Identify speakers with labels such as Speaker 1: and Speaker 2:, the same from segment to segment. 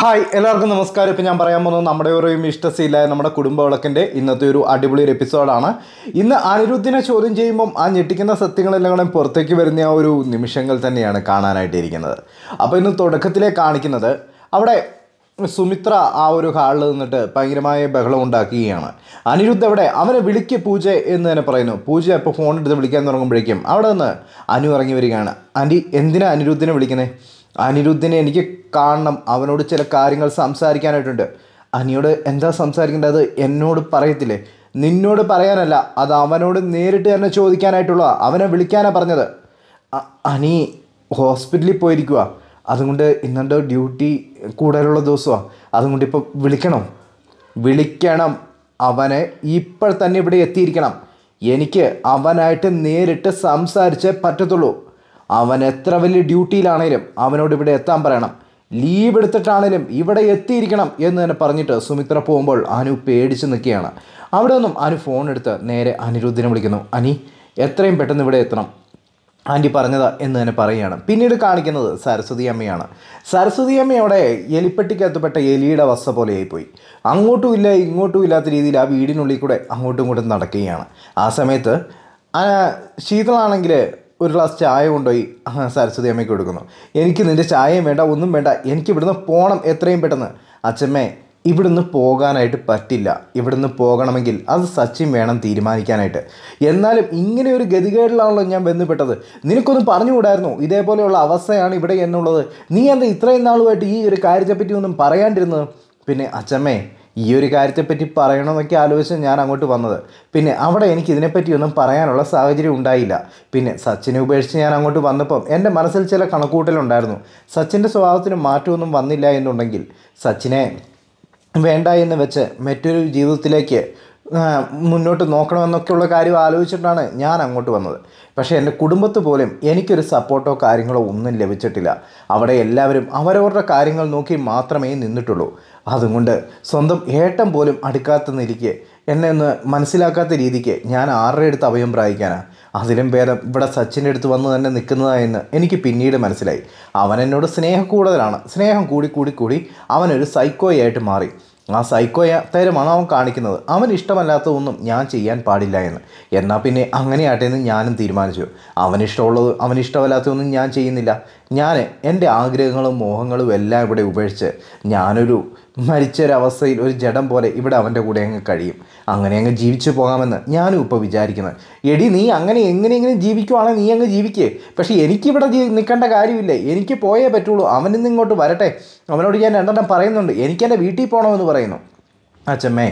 Speaker 1: hi എല്ലാവർക്കും നമസ്കാരം ഇപ്പോൾ ഞാൻ പറയാൻ പോകുന്നത് നമ്മുടെ ഒരു ഇഷ്ടസിയില്ല നമ്മുടെ കുടുംബ വിളക്കിൻ്റെ ഇന്നത്തെ ഒരു അടിപൊളി ഒരു എപ്പിസോഡാണ് ഇന്ന് അനിരുദ്ധിനെ ചോദ്യം ചെയ്യുമ്പം ആ ഞെട്ടിക്കുന്ന സത്യങ്ങളെല്ലാം കൂടെ പുറത്തേക്ക് വരുന്ന ആ ഒരു നിമിഷങ്ങൾ തന്നെയാണ് കാണാനായിട്ടിരിക്കുന്നത് അപ്പോൾ ഇന്ന് തുടക്കത്തിലേ കാണിക്കുന്നത് അവിടെ സുമിത്ര ആ ഒരു ഹാളിൽ നിന്നിട്ട് ഭയങ്കരമായ ബഹളം ഉണ്ടാക്കുകയാണ് അനിരുദ്ധ് അവിടെ അവനെ വിളിക്ക് പൂജ എന്ന് തന്നെ പറയുന്നു പൂജ ഇപ്പോൾ ഫോൺ എടുത്ത് വിളിക്കാൻ തുടങ്ങുമ്പോഴേക്കും അവിടെ നിന്ന് അനു ഇറങ്ങി വരികയാണ് ആൻറ്റി എന്തിനാണ് അനിരുദ്ധിനെ വിളിക്കുന്നത് അനിരുദ്ധിനെ എനിക്ക് കാണണം അവനോട് ചില കാര്യങ്ങൾ സംസാരിക്കാനായിട്ടുണ്ട് അനിയോട് എന്താ സംസാരിക്കേണ്ടത് എന്നോട് പറയത്തില്ലേ നിന്നോട് പറയാനല്ല അത് അവനോട് നേരിട്ട് തന്നെ ചോദിക്കാനായിട്ടുള്ള അവനെ വിളിക്കാനാണ് പറഞ്ഞത് അനി ഹോസ്പിറ്റലിൽ പോയിരിക്കുക അതുകൊണ്ട് ഇന്നത്തെ ഡ്യൂട്ടി കൂടുതലുള്ള ദിവസമാണ് അതുകൊണ്ട് ഇപ്പോൾ വിളിക്കണം വിളിക്കണം അവനെ ഇപ്പോൾ തന്നെ ഇവിടെ എത്തിയിരിക്കണം എനിക്ക് അവനായിട്ട് നേരിട്ട് സംസാരിച്ചേ പറ്റത്തുള്ളൂ അവൻ എത്ര വലിയ ഡ്യൂട്ടിയിലാണേലും അവനോട് ഇവിടെ എത്താൻ പറയണം ലീവ് എടുത്തിട്ടാണേലും ഇവിടെ എത്തിയിരിക്കണം എന്ന് തന്നെ പറഞ്ഞിട്ട് സുമിത്ര പോകുമ്പോൾ അനു പേടിച്ച് നിൽക്കുകയാണ് അവിടെ നിന്നും അനു ഫോൺ എടുത്ത് നേരെ അനിരുദ്ധിനെ വിളിക്കുന്നു അനി എത്രയും പെട്ടെന്ന് ഇവിടെ എത്തണം ആൻറ്റി പറഞ്ഞത് എന്ന് തന്നെ പറയുകയാണ് പിന്നീട് കാണിക്കുന്നത് സരസ്വതി അമ്മയാണ് സരസ്വതി അമ്മയോടെ എലിപ്പെട്ടിക്കകത്തുപെട്ട എലിയുടെ വസ്ത പോലെയായിപ്പോയി അങ്ങോട്ടും ഇല്ല ഇങ്ങോട്ടും ഇല്ലാത്ത രീതിയിൽ ആ വീടിനുള്ളിൽ കൂടെ അങ്ങോട്ടും ഇങ്ങോട്ടും നടക്കുകയാണ് ആ സമയത്ത് ശീതളാണെങ്കിൽ ഒരു ഗ്ലാസ് ചായ കൊണ്ടുപോയി സരസ്വതി അമ്മയ്ക്ക് കൊടുക്കുന്നു എനിക്ക് നിൻ്റെ ചായയും വേണ്ട ഒന്നും വേണ്ട എനിക്ക് ഇവിടുന്ന് പോകണം എത്രയും പെട്ടെന്ന് അച്ഛമ്മേ ഇവിടുന്ന് പോകാനായിട്ട് പറ്റില്ല ഇവിടുന്ന് പോകണമെങ്കിൽ അത് സച്ചിൻ വേണം തീരുമാനിക്കാനായിട്ട് എന്നാലും ഇങ്ങനെ ഒരു ഗതികേടിലാണല്ലോ ഞാൻ ബന്ധപ്പെട്ടത് നിനക്കൊന്നും പറഞ്ഞുകൂടായിരുന്നു ഇതേപോലെയുള്ള അവസ്ഥയാണ് ഇവിടെ എന്നുള്ളത് നീ എന്താ ഇത്രയും നാളുമായിട്ട് ഈ ഒരു കാര്യത്തെപ്പറ്റി ഒന്നും പറയാണ്ടിരുന്നത് പിന്നെ അച്ഛമ്മേ ഈ ഒരു കാര്യത്തെപ്പറ്റി പറയണമെന്നൊക്കെ ആലോചിച്ച് ഞാൻ അങ്ങോട്ട് വന്നത് പിന്നെ അവിടെ എനിക്ക് ഇതിനെപ്പറ്റിയൊന്നും ഒന്നും പറയാനുള്ള സാഹചര്യം ഉണ്ടായില്ല പിന്നെ സച്ചിനെ ഉപേക്ഷിച്ച് ഞാൻ അങ്ങോട്ട് വന്നപ്പം എൻ്റെ മനസ്സിൽ ചില കണക്കൂട്ടലുണ്ടായിരുന്നു സച്ചിൻ്റെ സ്വഭാവത്തിന് മാറ്റമൊന്നും വന്നില്ല എന്നുണ്ടെങ്കിൽ സച്ചിനെ വേണ്ട എന്ന് വെച്ച് മറ്റൊരു ജീവിതത്തിലേക്ക് മുന്നോട്ട് നോക്കണമെന്നൊക്കെയുള്ള കാര്യം ആലോചിച്ചിട്ടാണ് ഞാൻ അങ്ങോട്ട് വന്നത് പക്ഷേ എൻ്റെ കുടുംബത്ത് പോലും എനിക്കൊരു സപ്പോർട്ടോ കാര്യങ്ങളോ ഒന്നും ലഭിച്ചിട്ടില്ല അവിടെ എല്ലാവരും അവരവരുടെ കാര്യങ്ങൾ നോക്കി മാത്രമേ നിന്നിട്ടുള്ളൂ അതുകൊണ്ട് സ്വന്തം ഏട്ടം പോലും അടുക്കാത്ത നിലയ്ക്ക് എന്നെ ഒന്ന് മനസ്സിലാക്കാത്ത രീതിക്ക് ഞാൻ ആരുടെ അടുത്ത് അഭയം പ്രായിക്കാനാണ് അതിലും ഭേദം ഇവിടെ സച്ചിൻ്റെ അടുത്ത് വന്ന് തന്നെ നിൽക്കുന്നതായെന്ന് എനിക്ക് പിന്നീട് മനസ്സിലായി അവൻ എന്നോട് സ്നേഹം കൂടുതലാണ് സ്നേഹം കൂടി കൂടി കൂടി അവനൊരു സൈക്കോയായിട്ട് മാറി ആ സൈക്കോയ തരമാണ് അവൻ കാണിക്കുന്നത് അവൻ ഇഷ്ടമല്ലാത്ത ഒന്നും ഞാൻ ചെയ്യാൻ പാടില്ല എന്ന് എന്നാൽ പിന്നെ അങ്ങനെയാട്ടെ എന്ന് ഞാനും തീരുമാനിച്ചു അവനിഷ്ടമുള്ളത് അവനിഷ്ടമല്ലാത്തതൊന്നും ഞാൻ ചെയ്യുന്നില്ല ഞാൻ എൻ്റെ ആഗ്രഹങ്ങളും മോഹങ്ങളും എല്ലാം ഇവിടെ ഉപേക്ഷിച്ച് ഞാനൊരു മരിച്ചൊരവസ്ഥയിൽ ഒരു ജഡം പോലെ ഇവിടെ അവൻ്റെ കൂടെ അങ്ങ് കഴിയും അങ്ങനെ അങ്ങ് ജീവിച്ചു പോകാമെന്ന് ഞാനും ഇപ്പോൾ വിചാരിക്കുന്നത് എടി നീ അങ്ങനെ എങ്ങനെയെങ്കിലും ജീവിക്കുവാണെങ്കിൽ നീ അങ്ങ് ജീവിക്കേ പക്ഷേ എനിക്കിവിടെ ജീ നിൽക്കേണ്ട കാര്യമില്ല എനിക്ക് പോയേ പറ്റുള്ളൂ ഇന്ന് ഇങ്ങോട്ട് വരട്ടെ അവനോട് ഞാൻ രണ്ടെണ്ണം പറയുന്നുണ്ട് എനിക്ക് എൻ്റെ വീട്ടിൽ പോകണമെന്ന് പറയുന്നു അച്ഛമ്മേ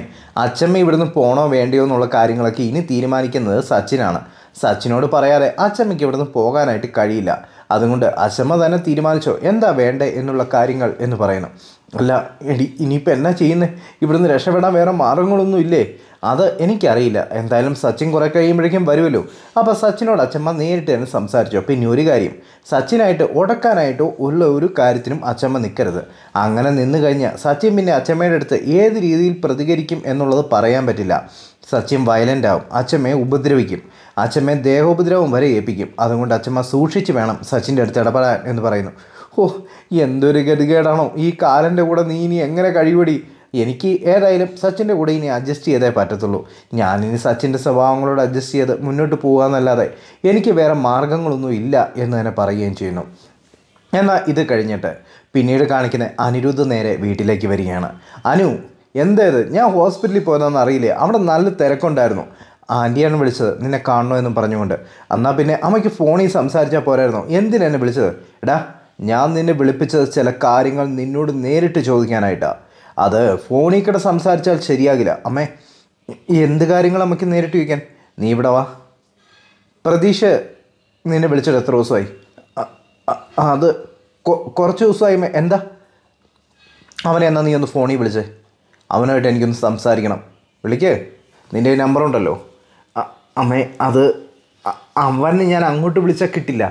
Speaker 1: അച്ഛമ്മ ഇവിടുന്ന് പോണോ വേണ്ടയോ എന്നുള്ള കാര്യങ്ങളൊക്കെ ഇനി തീരുമാനിക്കുന്നത് സച്ചിനാണ് സച്ചിനോട് പറയാതെ അച്ഛമ്മയ്ക്ക് ഇവിടുന്ന് പോകാനായിട്ട് കഴിയില്ല അതുകൊണ്ട് അശമ തന്നെ തീരുമാനിച്ചോ എന്താ വേണ്ടേ എന്നുള്ള കാര്യങ്ങൾ എന്ന് പറയണം അല്ല എടി ഇനിയിപ്പോൾ എന്നാ ചെയ്യുന്നത് ഇവിടുന്ന് രക്ഷപ്പെടാൻ വേറെ മാർഗങ്ങളൊന്നും ഇല്ലേ അത് എനിക്കറിയില്ല എന്തായാലും സച്ചിൻ കുറേ കഴിയുമ്പോഴേക്കും വരുമല്ലോ അപ്പോൾ സച്ചിനോട് അച്ഛമ്മ നേരിട്ട് തന്നെ സംസാരിച്ചു പിന്നെ ഒരു കാര്യം സച്ചിനായിട്ട് ഉടക്കാനായിട്ടോ ഉള്ള ഒരു കാര്യത്തിനും അച്ഛമ്മ നിൽക്കരുത് അങ്ങനെ നിന്ന് കഴിഞ്ഞാൽ സച്ചിൻ പിന്നെ അച്ഛമ്മയുടെ അടുത്ത് ഏത് രീതിയിൽ പ്രതികരിക്കും എന്നുള്ളത് പറയാൻ പറ്റില്ല സച്ചിൻ വയലൻ്റ് ആവും അച്ഛമ്മയെ ഉപദ്രവിക്കും അച്ഛമ്മയെ ദേഹോപദ്രവം വരെ ഏൽപ്പിക്കും അതുകൊണ്ട് അച്ഛമ്മ സൂക്ഷിച്ച് വേണം സച്ചിൻ്റെ അടുത്ത് ഇടപെടാൻ എന്ന് പറയുന്നു ഓ എന്തൊരു ഗതികേടാണോ ഈ കാലൻ്റെ കൂടെ നീ ഇനി എങ്ങനെ കഴിവടി എനിക്ക് ഏതായാലും സച്ചിൻ്റെ കൂടെ ഇനി അഡ്ജസ്റ്റ് ചെയ്തേ പറ്റത്തുള്ളൂ ഞാനിനി സച്ചിൻ്റെ സ്വഭാവങ്ങളോട് അഡ്ജസ്റ്റ് ചെയ്ത് മുന്നോട്ട് പോകാമെന്നല്ലാതെ എനിക്ക് വേറെ മാർഗങ്ങളൊന്നും ഇല്ല എന്ന് തന്നെ പറയുകയും ചെയ്യുന്നു എന്നാൽ ഇത് കഴിഞ്ഞിട്ട് പിന്നീട് കാണിക്കുന്ന അനിരുദ്ധ നേരെ വീട്ടിലേക്ക് വരികയാണ് അനു എന്തേത് ഞാൻ ഹോസ്പിറ്റലിൽ പോയതെന്ന് അറിയില്ലേ അവിടെ നല്ല തിരക്കുണ്ടായിരുന്നു ആൻറ്റിയാണ് വിളിച്ചത് നിന്നെ എന്നും പറഞ്ഞുകൊണ്ട് എന്നാൽ പിന്നെ അമ്മയ്ക്ക് ഫോണിൽ സംസാരിച്ചാൽ പോരായിരുന്നു എന്തിനെന്നെ എന്നെ വിളിച്ചത് എടാ ഞാൻ നിന്നെ വിളിപ്പിച്ചത് ചില കാര്യങ്ങൾ നിന്നോട് നേരിട്ട് ചോദിക്കാനായിട്ടാണ് അത് ഫോണിൽ കൂടെ സംസാരിച്ചാൽ ശരിയാകില്ല അമ്മേ എന്ത് കാര്യങ്ങൾ അമ്മയ്ക്ക് നേരിട്ട് ചോദിക്കാൻ നീ ഇവിടെ വാ പ്രതീഷ് നിന്നെ വിളിച്ചിട്ട് എത്ര ദിവസമായി അത് കുറച്ച് ദിവസമായി എന്താ അവനെ എന്നാ നീ ഒന്ന് ഫോണിൽ വിളിച്ചേ അവനായിട്ട് എനിക്കൊന്ന് സംസാരിക്കണം വിളിക്കേ നിൻ്റെ നമ്പറുണ്ടല്ലോ അമ്മേ അത് അവനെ ഞാൻ അങ്ങോട്ട് വിളിച്ചാൽ കിട്ടില്ല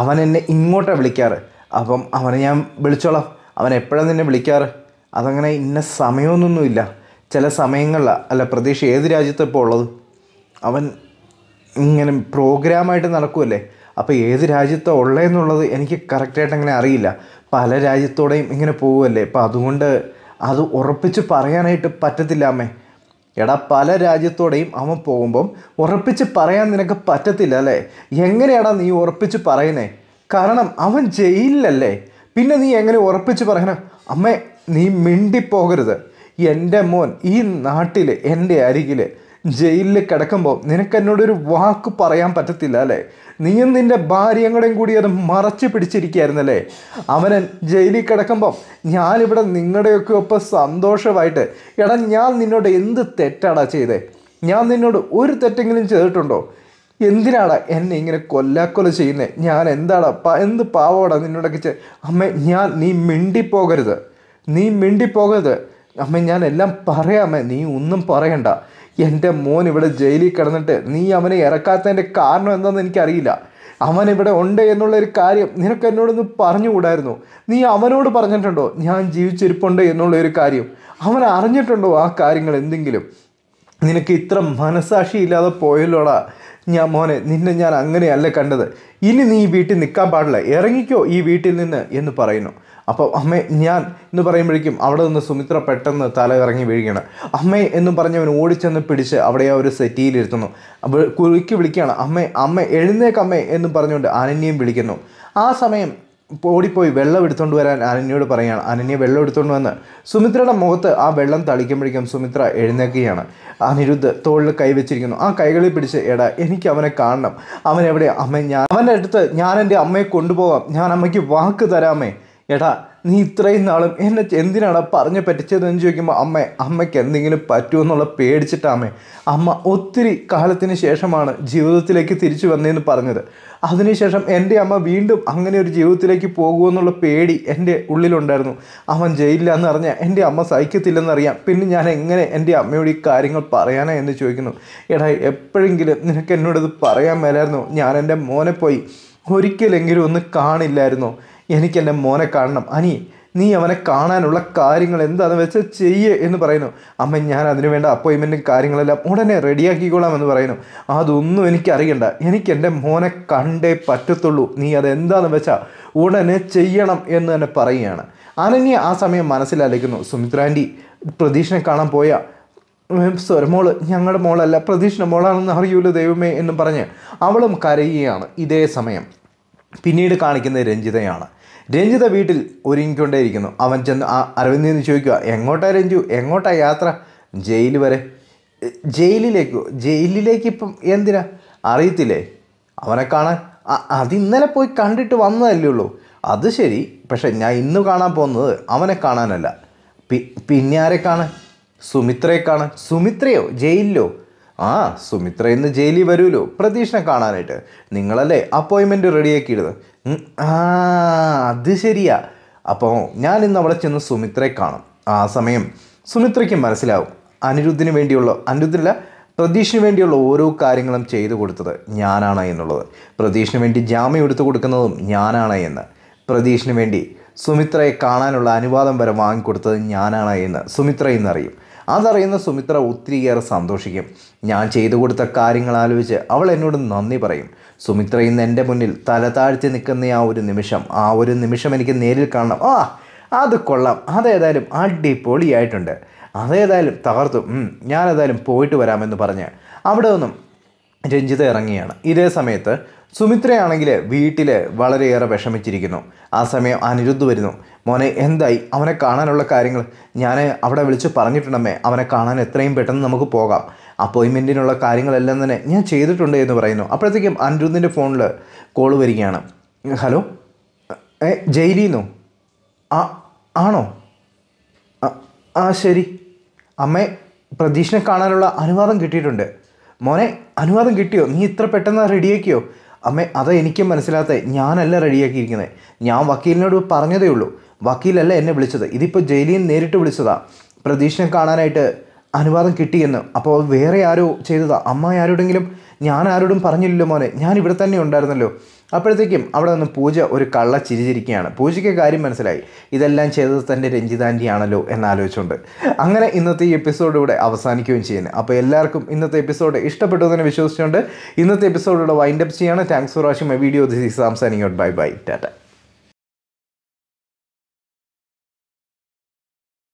Speaker 1: അവൻ എന്നെ ഇങ്ങോട്ടാണ് വിളിക്കാറ് അപ്പം അവനെ ഞാൻ വിളിച്ചോളാം അവൻ എപ്പോഴാണ് നിന്നെ വിളിക്കാറ് അതങ്ങനെ ഇന്ന സമയമൊന്നൊന്നുമില്ല ചില സമയങ്ങളിൽ അല്ല പ്രതീക്ഷ ഏത് രാജ്യത്ത് ഇപ്പോൾ ഉള്ളത് അവൻ ഇങ്ങനെ പ്രോഗ്രാമായിട്ട് നടക്കുമല്ലേ അപ്പോൾ ഏത് രാജ്യത്താണ് ഉള്ളതെന്നുള്ളത് എനിക്ക് കറക്റ്റായിട്ട് അങ്ങനെ അറിയില്ല പല രാജ്യത്തോടെയും ഇങ്ങനെ പോകുമല്ലേ അപ്പോൾ അതുകൊണ്ട് അത് ഉറപ്പിച്ച് പറയാനായിട്ട് പറ്റത്തില്ല അമ്മേ എടാ പല രാജ്യത്തോടെയും അവൻ പോകുമ്പം ഉറപ്പിച്ച് പറയാൻ നിനക്ക് പറ്റത്തില്ല അല്ലേ എങ്ങനെയാടാ നീ ഉറപ്പിച്ച് പറയുന്നേ കാരണം അവൻ ജയിലിലല്ലേ പിന്നെ നീ എങ്ങനെ ഉറപ്പിച്ച് പറയണം അമ്മേ നീ മിണ്ടിപ്പോകരുത് എൻ്റെ മോൻ ഈ നാട്ടിൽ എൻ്റെ അരികിൽ ജയിലിൽ കിടക്കുമ്പോൾ നിനക്ക് എന്നോട് ഒരു വാക്ക് പറയാൻ പറ്റത്തില്ല അല്ലേ നീയും നിൻ്റെ ഭാര്യയും കൂടെയും കൂടി അത് മറച്ചു പിടിച്ചിരിക്കുകയായിരുന്നല്ലേ അവനൻ ജയിലിൽ കിടക്കുമ്പം ഞാനിവിടെ നിങ്ങളുടെയൊക്കെ ഒപ്പം സന്തോഷമായിട്ട് എടാ ഞാൻ നിന്നോട് എന്ത് തെറ്റാടാ ചെയ്തേ ഞാൻ നിന്നോട് ഒരു തെറ്റെങ്കിലും ചെയ്തിട്ടുണ്ടോ എന്തിനാടാ എന്നെ ഇങ്ങനെ കൊല്ലാക്കൊല ചെയ്യുന്നത് ഞാൻ എന്താടാ എന്ത് പാവോടാ നിന്നോടൊക്കെ ചെ അമ്മ ഞാൻ നീ മിണ്ടിപ്പോകരുത് നീ മിണ്ടിപ്പോകരുത് അമ്മ ഞാൻ എല്ലാം പറയാമേ നീ ഒന്നും പറയണ്ട എൻ്റെ മോൻ ഇവിടെ ജയിലിൽ കിടന്നിട്ട് നീ അവനെ ഇറക്കാത്തതിൻ്റെ കാരണം എന്താണെന്ന് എനിക്കറിയില്ല അവൻ ഇവിടെ ഉണ്ട് എന്നുള്ളൊരു കാര്യം നിനക്ക് എന്നോടൊന്ന് പറഞ്ഞുകൂടായിരുന്നു നീ അവനോട് പറഞ്ഞിട്ടുണ്ടോ ഞാൻ ജീവിച്ചിരിപ്പുണ്ട് എന്നുള്ളൊരു കാര്യം അവൻ അറിഞ്ഞിട്ടുണ്ടോ ആ കാര്യങ്ങൾ എന്തെങ്കിലും നിനക്ക് ഇത്ര മനസാക്ഷി ഇല്ലാതെ പോയല്ലോടാ ഞാൻ മോനെ നിന്നെ ഞാൻ അങ്ങനെയല്ല കണ്ടത് ഇനി നീ ഈ വീട്ടിൽ നിൽക്കാൻ പാടില്ല ഇറങ്ങിക്കോ ഈ വീട്ടിൽ നിന്ന് എന്ന് പറയുന്നു അപ്പോൾ അമ്മേ ഞാൻ എന്ന് പറയുമ്പോഴേക്കും അവിടെ നിന്ന് സുമിത്ര പെട്ടെന്ന് തല ഇറങ്ങി വീഴുകയാണ് അമ്മേ എന്നും പറഞ്ഞവൻ ഓടിച്ചെന്ന് പിടിച്ച് അവിടെ ആ ഒരു സെറ്റിയിലിരുത്തുന്നു കുറുക്കി വിളിക്കുകയാണ് അമ്മേ അമ്മ എഴുന്നേക്ക് അമ്മേ എന്നും പറഞ്ഞുകൊണ്ട് അനന്യയും വിളിക്കുന്നു ആ സമയം ഓടിപ്പോയി വെള്ളം എടുത്തുകൊണ്ട് വരാൻ അനന്യയോട് പറയുകയാണ് അനന്യ വെള്ളം എടുത്തുകൊണ്ട് വന്ന് സുമിത്രയുടെ മുഖത്ത് ആ വെള്ളം തളിക്കുമ്പോഴേക്കും സുമിത്ര എഴുന്നേക്കുകയാണ് അനിരുദ്ധ് തോളിൽ കൈവച്ചിരിക്കുന്നു ആ കൈകളിൽ പിടിച്ച് എടാ എനിക്ക് അവനെ കാണണം അവൻ എവിടെയാണ് അമ്മ ഞാൻ അവൻ്റെ അടുത്ത് ഞാൻ എൻ്റെ അമ്മയെ കൊണ്ടുപോകാം ഞാൻ അമ്മയ്ക്ക് വാക്ക് തരാമേ എടാ നീ ഇത്രയും നാളും എന്നെ എന്തിനാണ് പറഞ്ഞ് പറ്റിച്ചതെന്ന് ചോദിക്കുമ്പോൾ അമ്മ അമ്മയ്ക്ക് എന്തെങ്കിലും പറ്റുമെന്നുള്ള പേടിച്ചിട്ടാമേ അമ്മ ഒത്തിരി കാലത്തിന് ശേഷമാണ് ജീവിതത്തിലേക്ക് തിരിച്ചു വന്നതെന്ന് പറഞ്ഞത് അതിനുശേഷം എൻ്റെ അമ്മ വീണ്ടും അങ്ങനെ ഒരു ജീവിതത്തിലേക്ക് പോകുമെന്നുള്ള പേടി എൻ്റെ ഉള്ളിലുണ്ടായിരുന്നു അവൻ ജയിലില്ല എന്ന് എൻ്റെ അമ്മ സഹിക്കത്തില്ലെന്നറിയാം പിന്നെ ഞാൻ എങ്ങനെ എൻ്റെ അമ്മയോട് ഈ കാര്യങ്ങൾ പറയാനാ എന്ന് ചോദിക്കുന്നു എടാ എപ്പോഴെങ്കിലും നിനക്ക് എന്നോടത് പറയാൻ മേലായിരുന്നു ഞാൻ എൻ്റെ മോനെ പോയി ഒരിക്കലെങ്കിലും ഒന്ന് കാണില്ലായിരുന്നു എനിക്കെൻ്റെ മോനെ കാണണം അനി നീ അവനെ കാണാനുള്ള കാര്യങ്ങൾ എന്താണെന്ന് വെച്ചാൽ ചെയ്യേ എന്ന് പറയുന്നു അമ്മ ഞാൻ അതിനുവേണ്ട അപ്പോയിൻമെൻറ്റും കാര്യങ്ങളെല്ലാം ഉടനെ റെഡിയാക്കിക്കോളാം എന്ന് പറയുന്നു അതൊന്നും എനിക്കറിയണ്ട എനിക്ക് എൻ്റെ മോനെ കണ്ടേ പറ്റത്തുള്ളൂ നീ അതെന്താണെന്ന് വെച്ചാൽ ഉടനെ ചെയ്യണം എന്ന് തന്നെ പറയുകയാണ് അനന്യ ആ സമയം മനസ്സിലലയ്ക്കുന്നു സുമിത്രാൻ്റി പ്രതീക്ഷനെ കാണാൻ പോയ സ്വരമോൾ ഞങ്ങളുടെ മോളല്ല പ്രതീക്ഷയുടെ മോളാണെന്ന് അറിയൂലോ ദൈവമേ എന്നും പറഞ്ഞ് അവളും കരയുകയാണ് ഇതേ സമയം പിന്നീട് കാണിക്കുന്നത് രഞ്ജിതയാണ് രഞ്ജിത വീട്ടിൽ ഒരുങ്ങിക്കൊണ്ടേയിരിക്കുന്നു അവൻ ചെന്ന് ആ അരവിന്ദിൽ എന്ന് ചോദിക്കുക എങ്ങോട്ടാ രഞ്ജു എങ്ങോട്ടാ യാത്ര ജയിൽ വരെ ജയിലിലേക്കോ ജയിലിലേക്ക് ഇപ്പം എന്തിനാ അറിയത്തില്ലേ അവനെ കാണാൻ അതിന്നലെ പോയി കണ്ടിട്ട് വന്നതല്ലേ ഉള്ളൂ അത് ശരി പക്ഷേ ഞാൻ ഇന്ന് കാണാൻ പോകുന്നത് അവനെ കാണാനല്ല പി പിന്നെ ആരെ കാണാൻ സുമിത്രയെ കാണാൻ സുമിത്രയോ ജയിലിലോ ആ സുമിത്ര ഇന്ന് ജയിലിൽ വരുമല്ലോ പ്രതീക്ഷണം കാണാനായിട്ട് നിങ്ങളല്ലേ അപ്പോയിൻമെൻറ്റ് റെഡിയാക്കിയിടുന്നത് ആ അത് ശരിയാ അപ്പോൾ ഞാൻ ഇന്ന് അവിടെ ചെന്ന് സുമിത്രയെ കാണും ആ സമയം സുമിത്രയ്ക്ക് മനസ്സിലാവും അനിരുദ്ധിന് വേണ്ടിയുള്ള അനിരുദ്ധിനല്ല പ്രതീഷിന് വേണ്ടിയുള്ള ഓരോ കാര്യങ്ങളും ചെയ്തു കൊടുത്തത് ഞാനാണ് എന്നുള്ളത് പ്രതീഷിന് വേണ്ടി ജാമ്യം എടുത്തു കൊടുക്കുന്നതും ഞാനാണ് എന്ന് പ്രതീഷിന് വേണ്ടി സുമിത്രയെ കാണാനുള്ള അനുവാദം വരെ വാങ്ങിക്കൊടുത്തത് ഞാനാണ് എന്ന് സുമിത്ര ഇന്നറിയും അതറിയുന്ന സുമിത്ര ഒത്തിരിയേറെ സന്തോഷിക്കും ഞാൻ ചെയ്തു കൊടുത്ത കാര്യങ്ങൾ ആലോചിച്ച് അവൾ എന്നോട് നന്ദി പറയും സുമിത്ര ഇന്ന് എൻ്റെ മുന്നിൽ തല താഴ്ത്തി നിൽക്കുന്ന ആ ഒരു നിമിഷം ആ ഒരു നിമിഷം എനിക്ക് നേരിൽ കാണണം ആ അത് കൊള്ളാം അതേതായാലും അടിപൊളിയായിട്ടുണ്ട് അതേതായാലും തകർത്തു ഞാനേതായാലും പോയിട്ട് വരാമെന്ന് പറഞ്ഞ് അവിടെ ഒന്നും രഞ്ജിത ഇറങ്ങിയാണ് ഇതേ സമയത്ത് സുമിത്രയാണെങ്കിൽ വീട്ടിൽ വളരെയേറെ വിഷമിച്ചിരിക്കുന്നു ആ സമയം അനിരുദ്ധ് വരുന്നു മോനെ എന്തായി അവനെ കാണാനുള്ള കാര്യങ്ങൾ ഞാൻ അവിടെ വിളിച്ച് പറഞ്ഞിട്ടുണ്ടമ്മേ അവനെ കാണാൻ എത്രയും പെട്ടെന്ന് നമുക്ക് പോകാം അപ്പോയിൻമെൻറ്റിനുള്ള കാര്യങ്ങളെല്ലാം തന്നെ ഞാൻ ചെയ്തിട്ടുണ്ട് എന്ന് പറയുന്നു അപ്പോഴത്തേക്കും അനിരുദ്ധിൻ്റെ ഫോണിൽ കോൾ വരികയാണ് ഹലോ ഏ ജയിലിന്നോ ആ ആണോ ആ ശരി അമ്മേ പ്രതീക്ഷനെ കാണാനുള്ള അനുവാദം കിട്ടിയിട്ടുണ്ട് മോനെ അനുവാദം കിട്ടിയോ നീ ഇത്ര പെട്ടെന്ന് റെഡിയാക്കിയോ അമ്മ അത് എനിക്കും മനസ്സിലാത്ത ഞാനല്ല റെഡിയാക്കിയിരിക്കുന്നത് ഞാൻ വക്കീലിനോട് പറഞ്ഞതേ ഉള്ളൂ വക്കീലല്ല എന്നെ വിളിച്ചത് ഇതിപ്പോൾ ജയിലിൽ നിന്ന് നേരിട്ട് വിളിച്ചതാ പ്രതീക്ഷനെ കാണാനായിട്ട് അനുവാദം കിട്ടിയെന്ന് അപ്പോൾ വേറെ ആരോ ചെയ്തതാ അമ്മ ആരോടെങ്കിലും ഞാൻ ആരോടും പറഞ്ഞില്ലല്ലോ മോനെ ഞാൻ ഇവിടെ തന്നെ ഉണ്ടായിരുന്നല്ലോ അപ്പോഴത്തേക്കും അവിടെ നിന്ന് പൂജ ഒരു കള്ള ചിരിച്ചിരിക്കുകയാണ് പൂജയ്ക്ക് കാര്യം മനസ്സിലായി ഇതെല്ലാം ചെയ്തത് തൻ്റെ രഞ്ജിതാൻ്റിയാണല്ലോ എന്നാലോചിച്ചുകൊണ്ട് അങ്ങനെ ഇന്നത്തെ ഈ എപ്പിസോഡ് ഇവിടെ അവസാനിക്കുകയും ചെയ്യുന്നത് അപ്പോൾ എല്ലാവർക്കും ഇന്നത്തെ എപ്പിസോഡ് ഇഷ്ടപ്പെട്ടു തന്നെ വിശ്വസിച്ചുകൊണ്ട് ഇന്നത്തെ എപ്പിസോഡ് ഇവിടെ വൈൻഡപ്പ് ചെയ്യാണ് thanks for watching my video this is സാംസാനിങ് ബൈ ബൈ ടാറ്റ